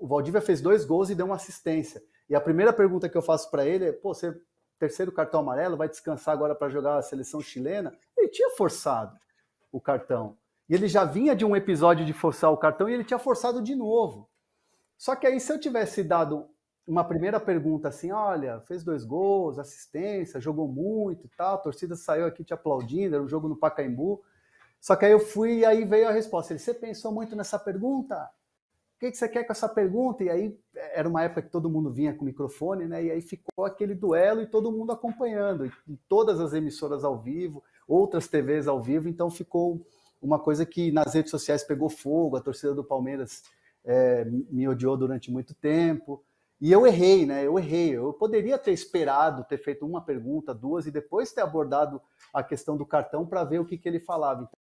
O Valdívia fez dois gols e deu uma assistência. E a primeira pergunta que eu faço para ele é: pô, você terceiro cartão amarelo, vai descansar agora para jogar a seleção chilena? Ele tinha forçado o cartão. E ele já vinha de um episódio de forçar o cartão e ele tinha forçado de novo. Só que aí, se eu tivesse dado uma primeira pergunta assim: olha, fez dois gols, assistência, jogou muito e tal, a torcida saiu aqui te aplaudindo, era um jogo no Pacaembu. Só que aí eu fui e aí veio a resposta. Ele, você pensou muito nessa pergunta? que, que você quer com essa pergunta? E aí era uma época que todo mundo vinha com microfone, né? E aí ficou aquele duelo e todo mundo acompanhando, todas as emissoras ao vivo, outras TVs ao vivo, então ficou uma coisa que nas redes sociais pegou fogo, a torcida do Palmeiras é, me odiou durante muito tempo. E eu errei, né? Eu errei. Eu poderia ter esperado, ter feito uma pergunta, duas, e depois ter abordado a questão do cartão para ver o que, que ele falava.